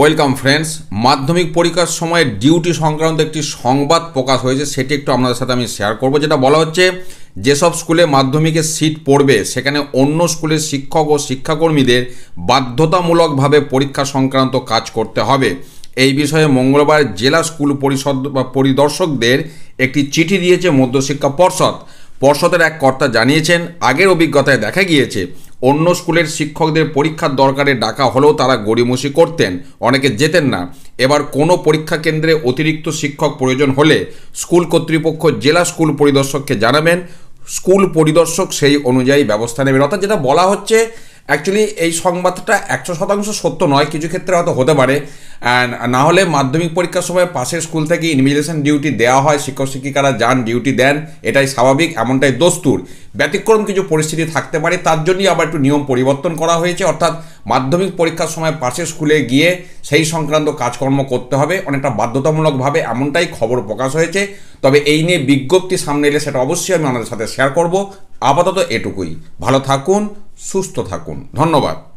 welcome friends মাধ্যমিক পরীক্ষার সময় ডিউটি সংক্রান্ত একটি সংবাদ প্রকাশ হয়েছে সেটি একটু আপনাদের সাথে আমি শেয়ার করব যেটা বলা হচ্ছে যেসব স্কুলে মাধ্যমিকের সিট পড়বে সেখানে অন্য স্কুলের শিক্ষক ও শিক্ষাকর্মীদের বাধ্যতামূলকভাবে পরীক্ষা সংক্রান্ত কাজ করতে হবে এই বিষয়ে মঙ্গলবার জেলা স্কুল পরিষদ বা পরিদর্শকদের একটি চিঠি দিয়েছে মধ্যশিক্ষা পর্ষদ পর্ষদের এক কর্তা জানিয়েছেন আগের অভিজ্ঞতায় দেখা গিয়েছে অন্য স্কুলের শিক্ষকদের পরীক্ষার দরকারে ডাকা হলেও তারা গড়িমসি করতেন অনেকে যেতেন না এবার কোনো পরীক্ষা কেন্দ্রে অতিরিক্ত শিক্ষক প্রয়োজন হলে স্কুল কর্তৃপক্ষ জেলা স্কুল পরিদর্শককে জানাবেন স্কুল পরিদর্শক সেই অনুযায়ী ব্যবস্থা নেবেন অর্থাৎ যেটা বলা হচ্ছে অ্যাকচুয়ালি এই সংবাদটা একশো শতাংশ সত্য নয় কিছু ক্ষেত্রে হয়তো হতে পারে না হলে মাধ্যমিক পরীক্ষার সময় পাশের স্কুল থেকে ইনভিজিলেশন ডিউটি দেওয়া হয় শিক্ষক শিক্ষিকারা যান ডিউটি দেন এটাই স্বাভাবিক এমনটাই দস্তুর ব্যতিক্রম কিছু পরিস্থিতি থাকতে পারে তার জন্যই আবার একটু নিয়ম পরিবর্তন করা হয়েছে অর্থাৎ মাধ্যমিক পরীক্ষার সময় পাশের স্কুলে গিয়ে সেই সংক্রান্ত কাজকর্ম করতে হবে অনেকটা বাধ্যতামূলকভাবে এমনটাই খবর প্রকাশ হয়েছে তবে এই নিয়ে বিজ্ঞপ্তি সামনে এলে সেটা অবশ্যই আমি আমাদের সাথে শেয়ার করব আপাতত এটুকুই ভালো থাকুন সুস্থ থাকুন ধন্যবাদ